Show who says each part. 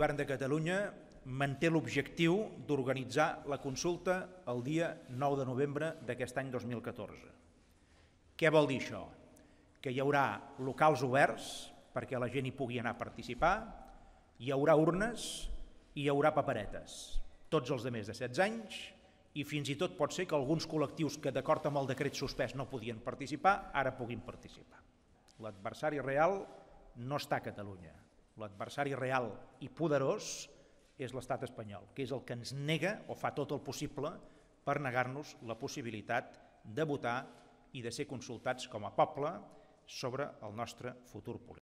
Speaker 1: govern de Catalunya manté l'objectiu d'organitzar la consulta el dia 9 de novembre d'aquest any 2014. Què vol dir això? Que hi haurà locals oberts perquè la gent hi pugui anar a participar, hi haurà urnes i hi haurà paperetes, tots els de més de 16 anys, i fins i tot pot ser que alguns col·lectius que d'acord amb el decret suspès no podien participar, ara puguin participar. L'adversari real no està a Catalunya, l'adversari real i poderós és l'estat espanyol, que és el que ens nega o fa tot el possible per negar-nos la possibilitat de votar i de ser consultats com a poble sobre el nostre futur polític.